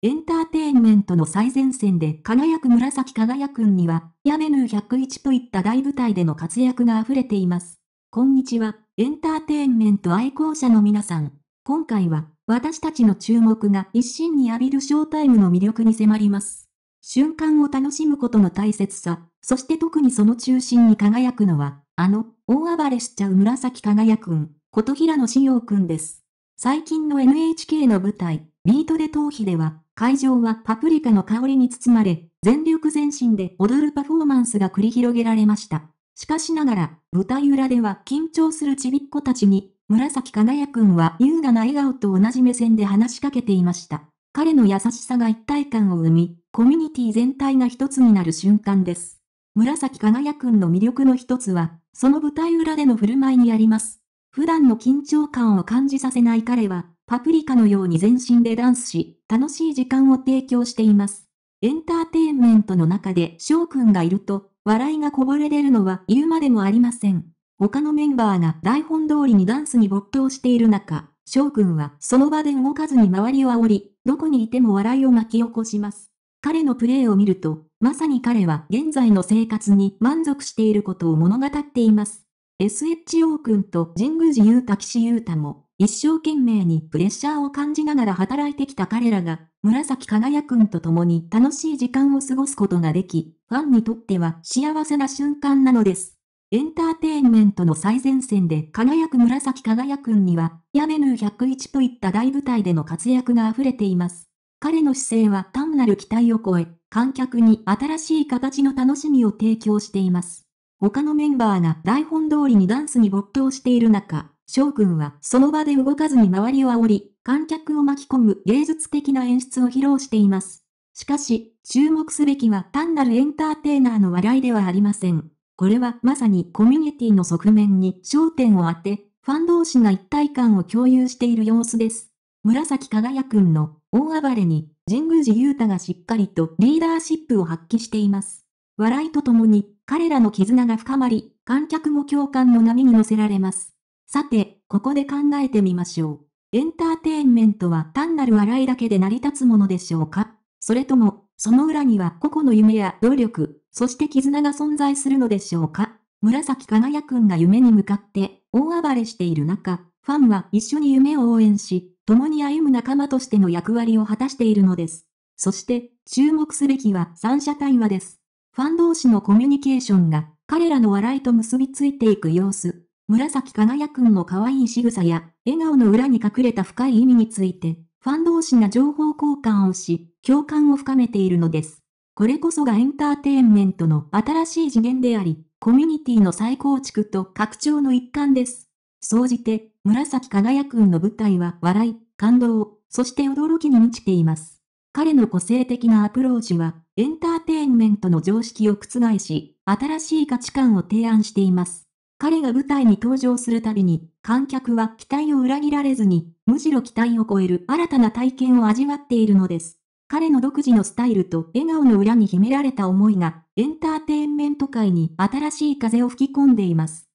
エンターテインメントの最前線で輝く紫輝くんには、やめぬ101といった大舞台での活躍が溢れています。こんにちは、エンターテインメント愛好者の皆さん。今回は、私たちの注目が一心に浴びるショータイムの魅力に迫ります。瞬間を楽しむことの大切さ、そして特にその中心に輝くのは、あの、大暴れしちゃう紫輝くん、琴平野志陽くんです。最近の NHK の舞台、ビートで逃避では、会場はパプリカの香りに包まれ、全力全身で踊るパフォーマンスが繰り広げられました。しかしながら、舞台裏では緊張するちびっ子たちに、紫輝くんは優雅な笑顔と同じ目線で話しかけていました。彼の優しさが一体感を生み、コミュニティ全体が一つになる瞬間です。紫輝くんの魅力の一つは、その舞台裏での振る舞いにあります。普段の緊張感を感じさせない彼は、パプリカのように全身でダンスし、楽しい時間を提供しています。エンターテインメントの中で翔くんがいると、笑いがこぼれ出るのは言うまでもありません。他のメンバーが台本通りにダンスに没頭している中、翔くんはその場で動かずに周りを煽り、どこにいても笑いを巻き起こします。彼のプレーを見ると、まさに彼は現在の生活に満足していることを物語っています。SHO 君と神宮寺勇太岸優太も一生懸命にプレッシャーを感じながら働いてきた彼らが、紫輝くんと共に楽しい時間を過ごすことができ、ファンにとっては幸せな瞬間なのです。エンターテインメントの最前線で輝く紫輝くんには、やめぬ101といった大舞台での活躍が溢れています。彼の姿勢は単なる期待を超え、観客に新しい形の楽しみを提供しています。他のメンバーが台本通りにダンスに没頭している中、翔くんはその場で動かずに周りを煽り、観客を巻き込む芸術的な演出を披露しています。しかし、注目すべきは単なるエンターテイナーの笑いではありません。これはまさにコミュニティの側面に焦点を当て、ファン同士が一体感を共有している様子です。紫輝くんの大暴れに、神宮寺勇太がしっかりとリーダーシップを発揮しています。笑いとともに、彼らの絆が深まり、観客も共感の波に乗せられます。さて、ここで考えてみましょう。エンターテインメントは単なる笑いだけで成り立つものでしょうかそれとも、その裏には個々の夢や努力、そして絆が存在するのでしょうか紫輝くんが夢に向かって大暴れしている中、ファンは一緒に夢を応援し、共に歩む仲間としての役割を果たしているのです。そして、注目すべきは三者対話です。ファン同士のコミュニケーションが彼らの笑いと結びついていく様子、紫かなやくんの可愛い仕草や、笑顔の裏に隠れた深い意味について、ファン同士が情報交換をし、共感を深めているのです。これこそがエンターテインメントの新しい次元であり、コミュニティの再構築と拡張の一環です。総じて、紫輝くんの舞台は笑い、感動、そして驚きに満ちています。彼の個性的なアプローチは、エンターテインメントの常識を覆し、新しい価値観を提案しています。彼が舞台に登場するたびに、観客は期待を裏切られずに、むしろ期待を超える新たな体験を味わっているのです。彼の独自のスタイルと笑顔の裏に秘められた思いが、エンターテインメント界に新しい風を吹き込んでいます。